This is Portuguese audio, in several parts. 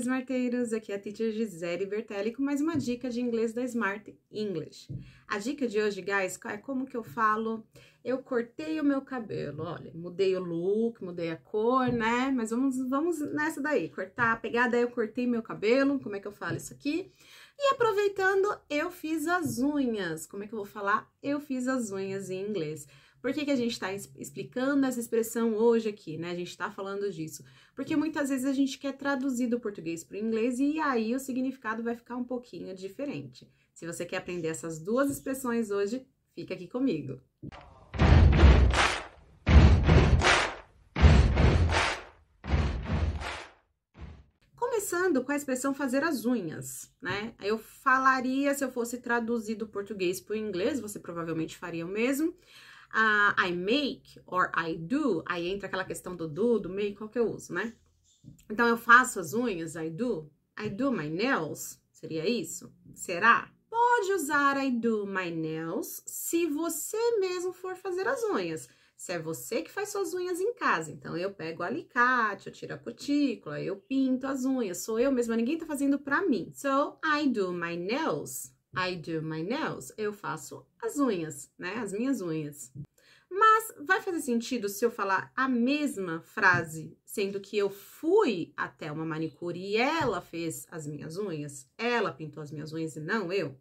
Smarteiros! Aqui é a teacher Gisele Bertelli com mais uma dica de inglês da Smart English. A dica de hoje, guys, é como que eu falo? Eu cortei o meu cabelo, olha, mudei o look, mudei a cor, né? Mas vamos, vamos nessa daí, cortar a pegada, eu cortei meu cabelo, como é que eu falo isso aqui? E aproveitando, eu fiz as unhas, como é que eu vou falar? Eu fiz as unhas em inglês. Por que, que a gente está explicando essa expressão hoje aqui, né? A gente está falando disso. Porque muitas vezes a gente quer traduzir do português para o inglês e aí o significado vai ficar um pouquinho diferente. Se você quer aprender essas duas expressões hoje, fica aqui comigo. Começando com a expressão fazer as unhas, né? Eu falaria se eu fosse traduzir do português para o inglês, você provavelmente faria o mesmo a I make or I do, aí entra aquela questão do do, do make, qual que eu uso, né? Então, eu faço as unhas, I do. I do my nails, seria isso? Será? Pode usar I do my nails se você mesmo for fazer as unhas. Se é você que faz suas unhas em casa, então eu pego o alicate, eu tiro a cutícula, eu pinto as unhas, sou eu mesma, ninguém tá fazendo pra mim. So, I do my nails. I do my nails. Eu faço as unhas, né? As minhas unhas. Mas vai fazer sentido se eu falar a mesma frase, sendo que eu fui até uma manicure e ela fez as minhas unhas? Ela pintou as minhas unhas e não eu?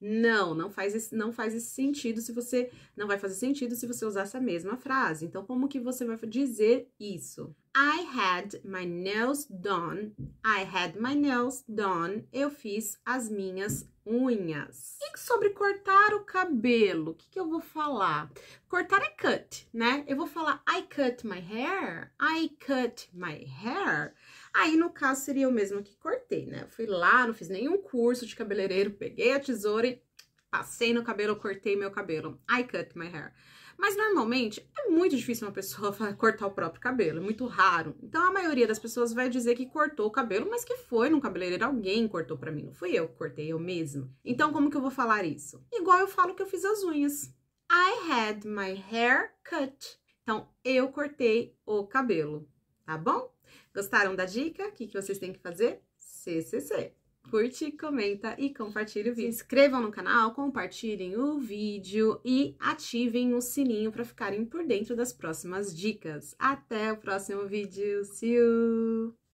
Não, não faz, esse, não faz esse sentido se você. Não vai fazer sentido se você usar essa mesma frase. Então, como que você vai dizer isso? I had my nails done. I had my nails done. Eu fiz as minhas unhas. E sobre cortar o cabelo, o que, que, eu vou falar? Cortar é cut, né? Eu vou falar I cut my hair, I cut my hair. Aí, no caso, seria o mesmo que cortei, né? Eu fui lá, não fiz nenhum curso de cabeleireiro, peguei a tesoura e passei no cabelo, cortei meu cabelo. I cut my hair. Mas normalmente é muito difícil uma pessoa cortar o próprio cabelo, é muito raro. Então a maioria das pessoas vai dizer que cortou o cabelo, mas que foi num cabeleireiro, alguém cortou para mim, não fui eu que cortei eu mesma. Então como que eu vou falar isso? Igual eu falo que eu fiz as unhas. I had my hair cut. Então eu cortei o cabelo, tá bom? Gostaram da dica? O que, que vocês têm que fazer? CCC curte, comenta e compartilha o vídeo. Se inscrevam no canal, compartilhem o vídeo e ativem o sininho para ficarem por dentro das próximas dicas. Até o próximo vídeo. See you!